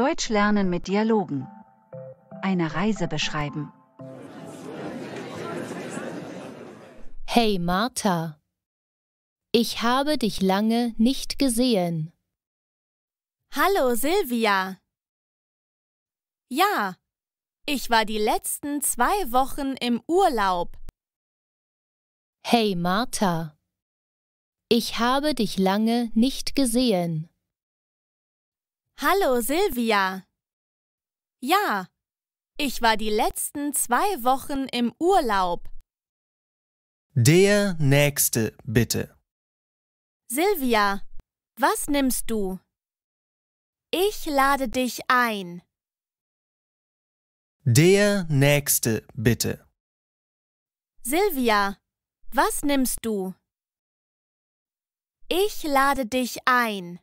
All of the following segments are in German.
Deutsch lernen mit Dialogen. Eine Reise beschreiben. Hey Martha, ich habe dich lange nicht gesehen. Hallo Silvia. Ja, ich war die letzten zwei Wochen im Urlaub. Hey Martha, ich habe dich lange nicht gesehen. Hallo Silvia. Ja, ich war die letzten zwei Wochen im Urlaub. Der nächste, bitte. Silvia, was nimmst du? Ich lade dich ein. Der nächste, bitte. Silvia, was nimmst du? Ich lade dich ein.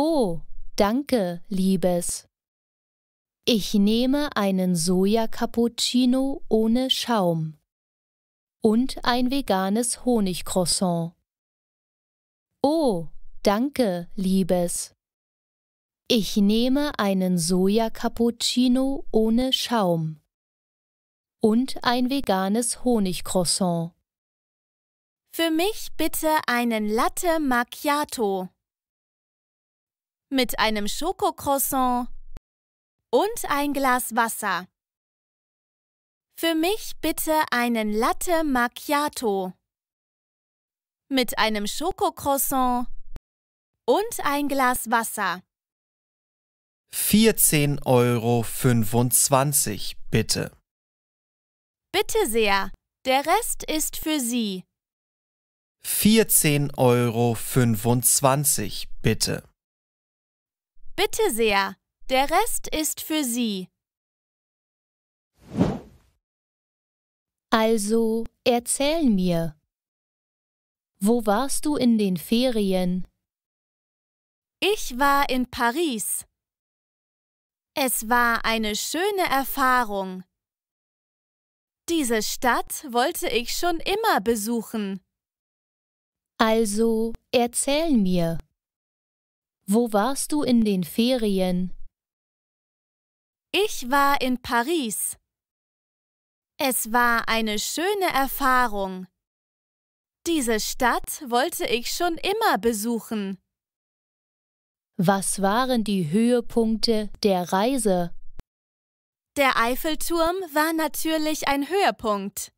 Oh, danke, Liebes. Ich nehme einen Soja-Cappuccino ohne Schaum und ein veganes Honigcroissant. Oh, danke, Liebes. Ich nehme einen Soja-Cappuccino ohne Schaum und ein veganes Honigcroissant. Für mich bitte einen Latte Macchiato mit einem Schokocroissant und ein Glas Wasser. Für mich bitte einen Latte Macchiato mit einem Schokocroissant und ein Glas Wasser. 14,25 Euro bitte. Bitte sehr, der Rest ist für Sie. 14,25 Euro bitte. Bitte sehr, der Rest ist für Sie. Also, erzähl mir. Wo warst du in den Ferien? Ich war in Paris. Es war eine schöne Erfahrung. Diese Stadt wollte ich schon immer besuchen. Also, erzähl mir. Wo warst du in den Ferien? Ich war in Paris. Es war eine schöne Erfahrung. Diese Stadt wollte ich schon immer besuchen. Was waren die Höhepunkte der Reise? Der Eiffelturm war natürlich ein Höhepunkt.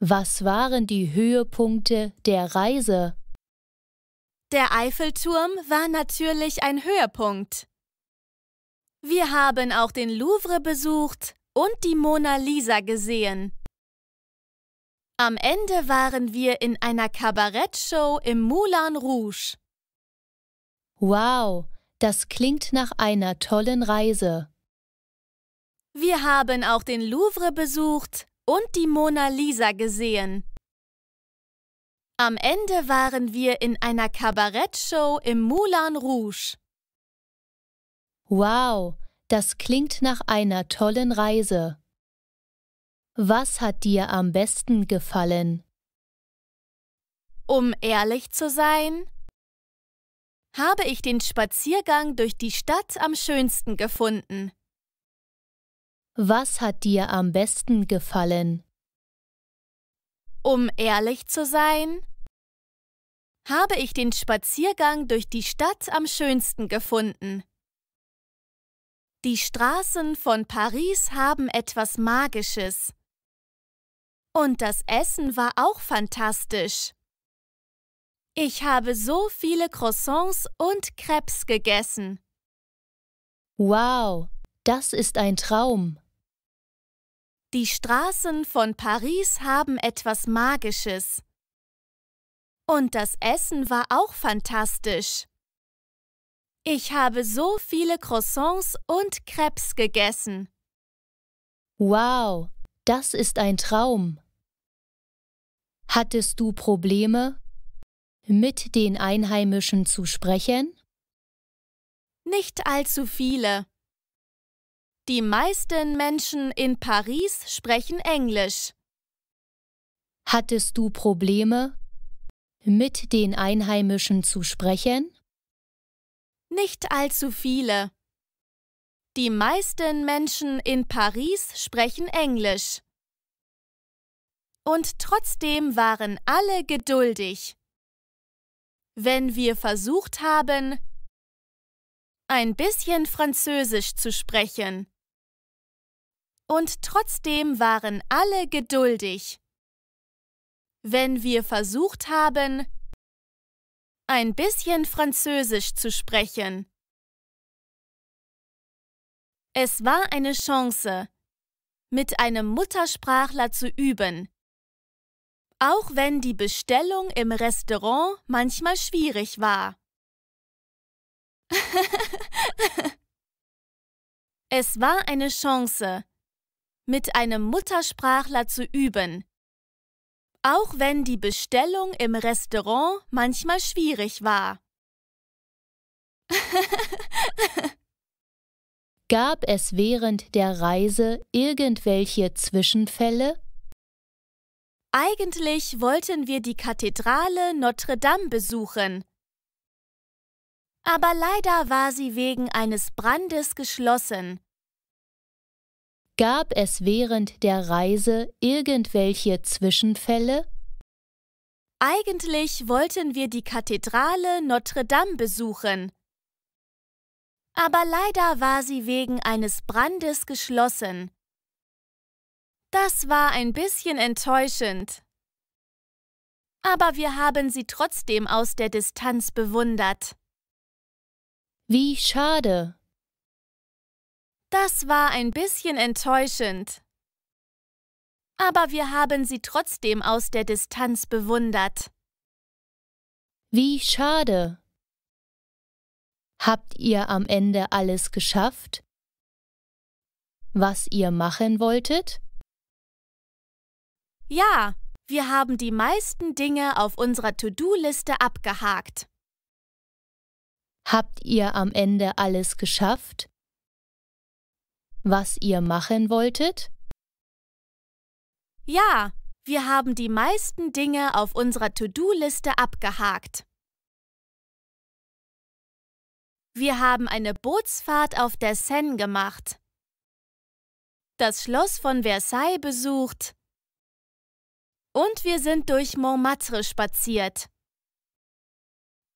Was waren die Höhepunkte der Reise? Der Eiffelturm war natürlich ein Höhepunkt. Wir haben auch den Louvre besucht und die Mona Lisa gesehen. Am Ende waren wir in einer Kabarettshow im Moulin Rouge. Wow, das klingt nach einer tollen Reise. Wir haben auch den Louvre besucht und die Mona Lisa gesehen. Am Ende waren wir in einer Kabarettshow im Moulin Rouge. Wow, das klingt nach einer tollen Reise. Was hat dir am besten gefallen? Um ehrlich zu sein, habe ich den Spaziergang durch die Stadt am schönsten gefunden. Was hat dir am besten gefallen? Um ehrlich zu sein, habe ich den Spaziergang durch die Stadt am schönsten gefunden. Die Straßen von Paris haben etwas Magisches. Und das Essen war auch fantastisch. Ich habe so viele Croissants und Crepes gegessen. Wow, das ist ein Traum. Die Straßen von Paris haben etwas Magisches. Und das Essen war auch fantastisch. Ich habe so viele Croissants und Crepes gegessen. Wow, das ist ein Traum. Hattest du Probleme, mit den Einheimischen zu sprechen? Nicht allzu viele. Die meisten Menschen in Paris sprechen Englisch. Hattest du Probleme, mit den Einheimischen zu sprechen? Nicht allzu viele. Die meisten Menschen in Paris sprechen Englisch. Und trotzdem waren alle geduldig. Wenn wir versucht haben, ein bisschen Französisch zu sprechen, und trotzdem waren alle geduldig. Wenn wir versucht haben, ein bisschen Französisch zu sprechen. Es war eine Chance, mit einem Muttersprachler zu üben, auch wenn die Bestellung im Restaurant manchmal schwierig war. es war eine Chance, mit einem Muttersprachler zu üben, auch wenn die Bestellung im Restaurant manchmal schwierig war. Gab es während der Reise irgendwelche Zwischenfälle? Eigentlich wollten wir die Kathedrale Notre Dame besuchen. Aber leider war sie wegen eines Brandes geschlossen. Gab es während der Reise irgendwelche Zwischenfälle? Eigentlich wollten wir die Kathedrale Notre Dame besuchen. Aber leider war sie wegen eines Brandes geschlossen. Das war ein bisschen enttäuschend. Aber wir haben sie trotzdem aus der Distanz bewundert. Wie schade. Das war ein bisschen enttäuschend. Aber wir haben sie trotzdem aus der Distanz bewundert. Wie schade. Habt ihr am Ende alles geschafft? Was ihr machen wolltet? Ja, wir haben die meisten Dinge auf unserer To-Do-Liste abgehakt. Habt ihr am Ende alles geschafft? was ihr machen wolltet? Ja, wir haben die meisten Dinge auf unserer To-Do-Liste abgehakt. Wir haben eine Bootsfahrt auf der Seine gemacht, das Schloss von Versailles besucht und wir sind durch Montmartre spaziert.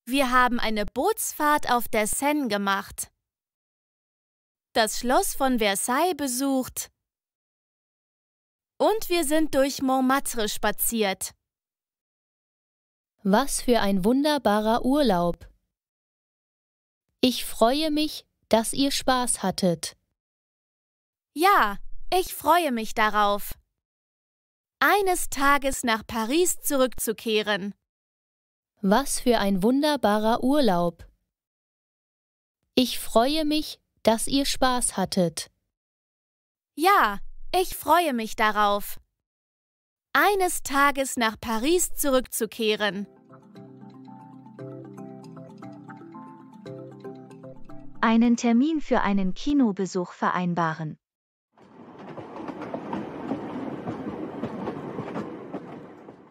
Wir haben eine Bootsfahrt auf der Seine gemacht das Schloss von Versailles besucht und wir sind durch Montmartre spaziert. Was für ein wunderbarer Urlaub! Ich freue mich, dass ihr Spaß hattet. Ja, ich freue mich darauf, eines Tages nach Paris zurückzukehren. Was für ein wunderbarer Urlaub! Ich freue mich, dass ihr Spaß hattet. Ja, ich freue mich darauf, eines Tages nach Paris zurückzukehren. Einen Termin für einen Kinobesuch vereinbaren.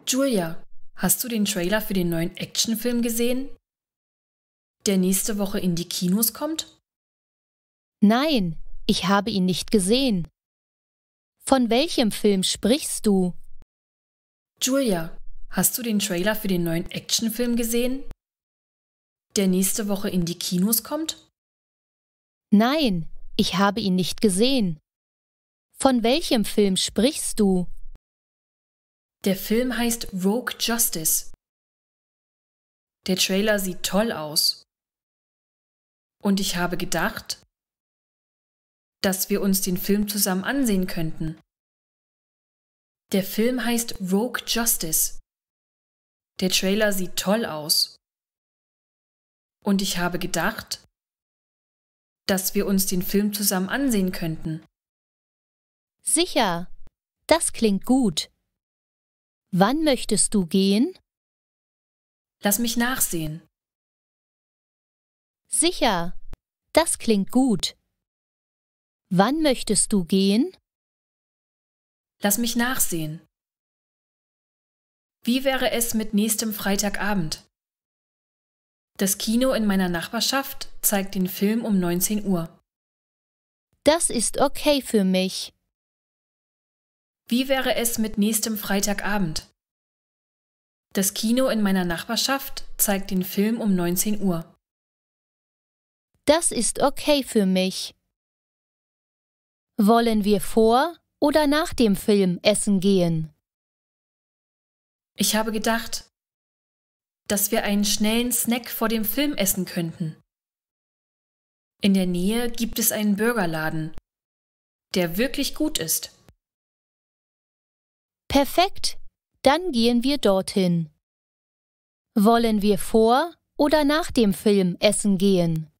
Julia, hast du den Trailer für den neuen Actionfilm gesehen? Der nächste Woche in die Kinos kommt? Nein, ich habe ihn nicht gesehen. Von welchem Film sprichst du? Julia, hast du den Trailer für den neuen Actionfilm gesehen? Der nächste Woche in die Kinos kommt? Nein, ich habe ihn nicht gesehen. Von welchem Film sprichst du? Der Film heißt Rogue Justice. Der Trailer sieht toll aus. Und ich habe gedacht, dass wir uns den Film zusammen ansehen könnten. Der Film heißt Rogue Justice. Der Trailer sieht toll aus. Und ich habe gedacht, dass wir uns den Film zusammen ansehen könnten. Sicher, das klingt gut. Wann möchtest du gehen? Lass mich nachsehen. Sicher, das klingt gut. Wann möchtest du gehen? Lass mich nachsehen. Wie wäre es mit nächstem Freitagabend? Das Kino in meiner Nachbarschaft zeigt den Film um 19 Uhr. Das ist okay für mich. Wie wäre es mit nächstem Freitagabend? Das Kino in meiner Nachbarschaft zeigt den Film um 19 Uhr. Das ist okay für mich. Wollen wir vor oder nach dem Film essen gehen? Ich habe gedacht, dass wir einen schnellen Snack vor dem Film essen könnten. In der Nähe gibt es einen Burgerladen, der wirklich gut ist. Perfekt, dann gehen wir dorthin. Wollen wir vor oder nach dem Film essen gehen?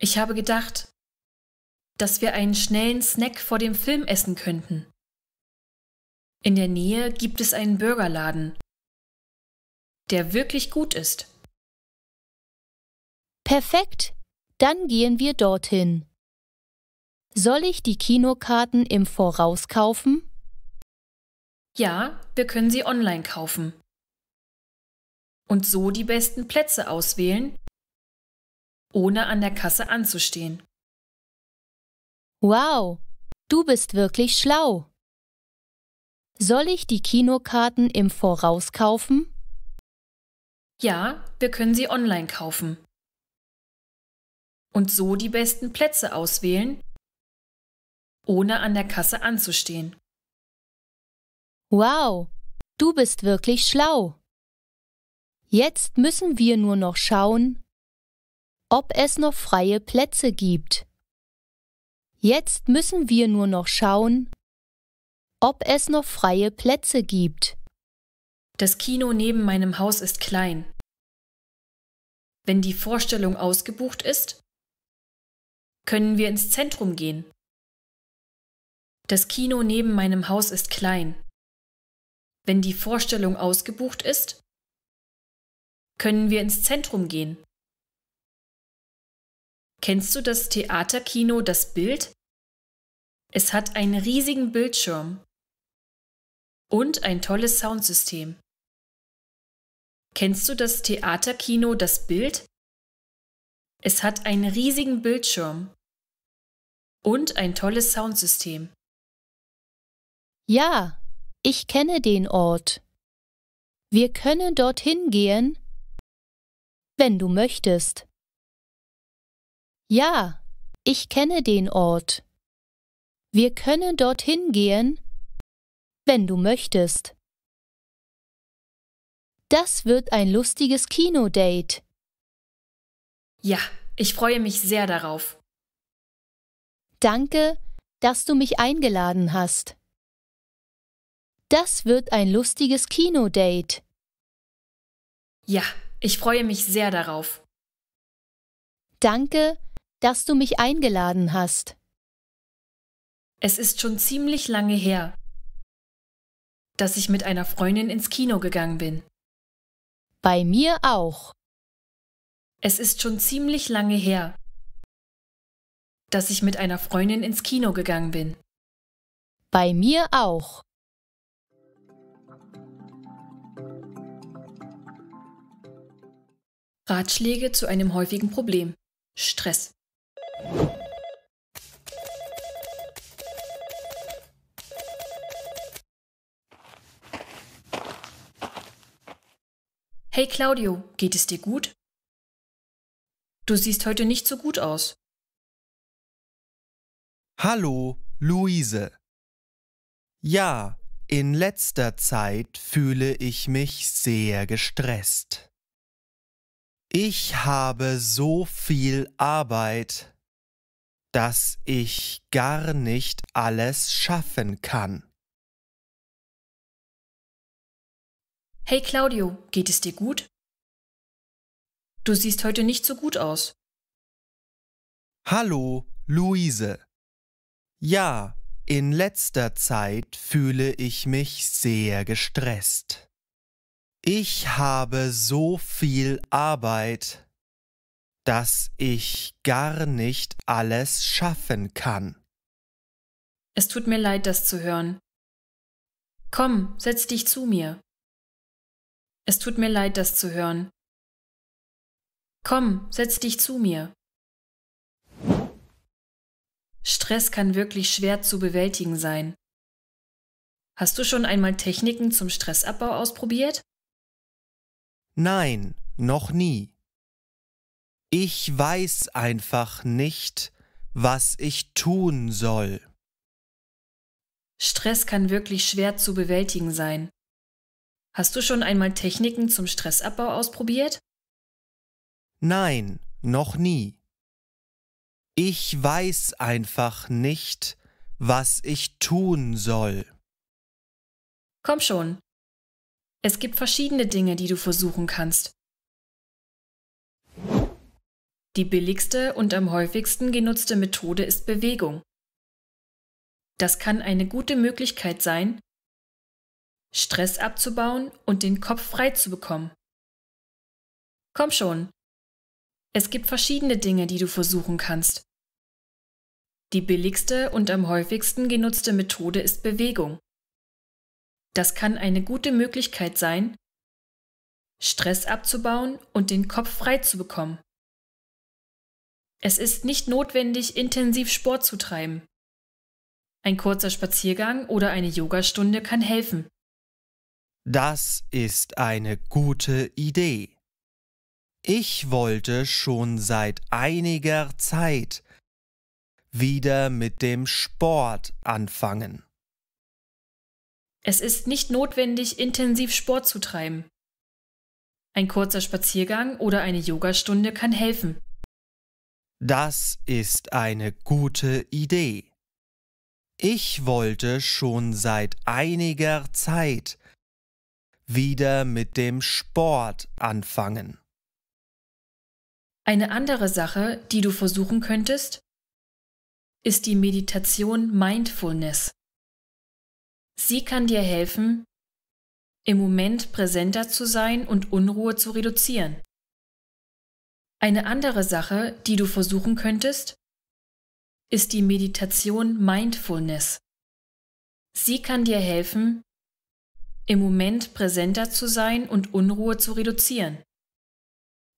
Ich habe gedacht, dass wir einen schnellen Snack vor dem Film essen könnten. In der Nähe gibt es einen Burgerladen, der wirklich gut ist. Perfekt, dann gehen wir dorthin. Soll ich die Kinokarten im Voraus kaufen? Ja, wir können sie online kaufen. Und so die besten Plätze auswählen, ohne an der Kasse anzustehen. Wow, du bist wirklich schlau. Soll ich die Kinokarten im Voraus kaufen? Ja, wir können sie online kaufen. Und so die besten Plätze auswählen, ohne an der Kasse anzustehen. Wow, du bist wirklich schlau. Jetzt müssen wir nur noch schauen, ob es noch freie Plätze gibt. Jetzt müssen wir nur noch schauen, ob es noch freie Plätze gibt. Das Kino neben meinem Haus ist klein. Wenn die Vorstellung ausgebucht ist, können wir ins Zentrum gehen. Das Kino neben meinem Haus ist klein. Wenn die Vorstellung ausgebucht ist, können wir ins Zentrum gehen. Kennst du das Theaterkino, das Bild? Es hat einen riesigen Bildschirm und ein tolles Soundsystem. Kennst du das Theaterkino, das Bild? Es hat einen riesigen Bildschirm und ein tolles Soundsystem. Ja, ich kenne den Ort. Wir können dorthin gehen, wenn du möchtest. Ja, ich kenne den Ort. Wir können dorthin gehen, wenn du möchtest. Das wird ein lustiges Kinodate. Ja, ich freue mich sehr darauf. Danke, dass du mich eingeladen hast. Das wird ein lustiges Kinodate. Ja, ich freue mich sehr darauf. Danke, dass du mich eingeladen hast dass du mich eingeladen hast. Es ist schon ziemlich lange her, dass ich mit einer Freundin ins Kino gegangen bin. Bei mir auch. Es ist schon ziemlich lange her, dass ich mit einer Freundin ins Kino gegangen bin. Bei mir auch. Ratschläge zu einem häufigen Problem. Stress. Hey Claudio, geht es dir gut? Du siehst heute nicht so gut aus. Hallo, Luise. Ja, in letzter Zeit fühle ich mich sehr gestresst. Ich habe so viel Arbeit, dass ich gar nicht alles schaffen kann. Hey Claudio, geht es dir gut? Du siehst heute nicht so gut aus. Hallo, Luise. Ja, in letzter Zeit fühle ich mich sehr gestresst. Ich habe so viel Arbeit, dass ich gar nicht alles schaffen kann. Es tut mir leid, das zu hören. Komm, setz dich zu mir. Es tut mir leid, das zu hören. Komm, setz dich zu mir. Stress kann wirklich schwer zu bewältigen sein. Hast du schon einmal Techniken zum Stressabbau ausprobiert? Nein, noch nie. Ich weiß einfach nicht, was ich tun soll. Stress kann wirklich schwer zu bewältigen sein. Hast du schon einmal Techniken zum Stressabbau ausprobiert? Nein, noch nie. Ich weiß einfach nicht, was ich tun soll. Komm schon. Es gibt verschiedene Dinge, die du versuchen kannst. Die billigste und am häufigsten genutzte Methode ist Bewegung. Das kann eine gute Möglichkeit sein, Stress abzubauen und den Kopf frei zu bekommen. Komm schon. Es gibt verschiedene Dinge, die du versuchen kannst. Die billigste und am häufigsten genutzte Methode ist Bewegung. Das kann eine gute Möglichkeit sein, Stress abzubauen und den Kopf frei zu bekommen. Es ist nicht notwendig, intensiv Sport zu treiben. Ein kurzer Spaziergang oder eine Yogastunde kann helfen. Das ist eine gute Idee. Ich wollte schon seit einiger Zeit wieder mit dem Sport anfangen. Es ist nicht notwendig, intensiv Sport zu treiben. Ein kurzer Spaziergang oder eine Yogastunde kann helfen. Das ist eine gute Idee. Ich wollte schon seit einiger Zeit wieder mit dem Sport anfangen. Eine andere Sache, die du versuchen könntest, ist die Meditation Mindfulness. Sie kann dir helfen, im Moment präsenter zu sein und Unruhe zu reduzieren. Eine andere Sache, die du versuchen könntest, ist die Meditation Mindfulness. Sie kann dir helfen, im Moment präsenter zu sein und Unruhe zu reduzieren.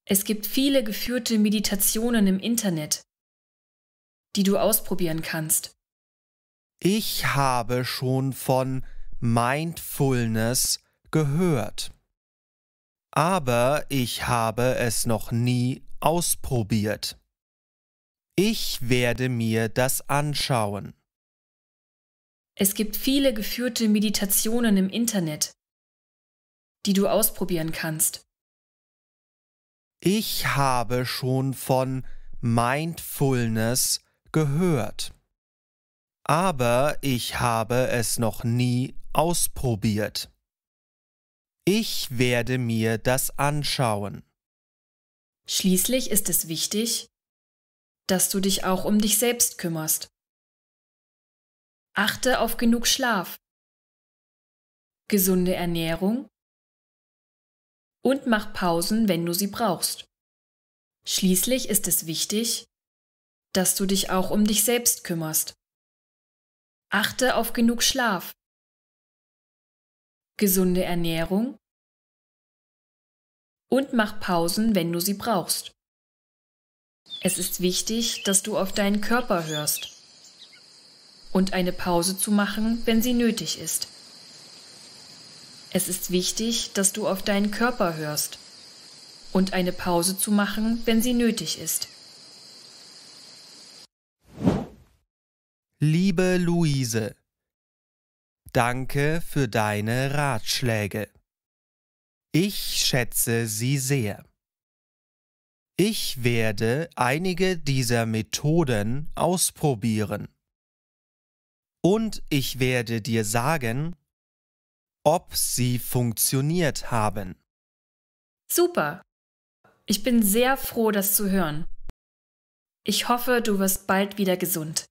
Es gibt viele geführte Meditationen im Internet, die du ausprobieren kannst. Ich habe schon von Mindfulness gehört, aber ich habe es noch nie ausprobiert. Ich werde mir das anschauen. Es gibt viele geführte Meditationen im Internet, die du ausprobieren kannst. Ich habe schon von Mindfulness gehört, aber ich habe es noch nie ausprobiert. Ich werde mir das anschauen. Schließlich ist es wichtig, dass du dich auch um dich selbst kümmerst. Achte auf genug Schlaf, gesunde Ernährung und mach Pausen, wenn du sie brauchst. Schließlich ist es wichtig, dass du dich auch um dich selbst kümmerst. Achte auf genug Schlaf, gesunde Ernährung und mach Pausen, wenn du sie brauchst. Es ist wichtig, dass du auf deinen Körper hörst und eine Pause zu machen, wenn sie nötig ist. Es ist wichtig, dass du auf deinen Körper hörst und eine Pause zu machen, wenn sie nötig ist. Liebe Luise, danke für deine Ratschläge. Ich schätze sie sehr. Ich werde einige dieser Methoden ausprobieren und ich werde dir sagen, ob sie funktioniert haben. Super. Ich bin sehr froh, das zu hören. Ich hoffe, du wirst bald wieder gesund.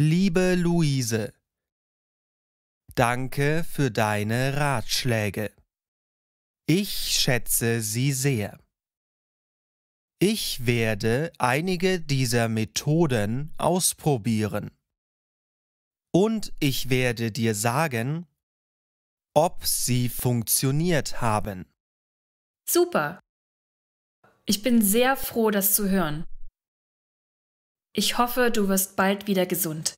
Liebe Luise, danke für deine Ratschläge. Ich schätze sie sehr. Ich werde einige dieser Methoden ausprobieren und ich werde dir sagen, ob sie funktioniert haben. Super. Ich bin sehr froh, das zu hören. Ich hoffe, du wirst bald wieder gesund.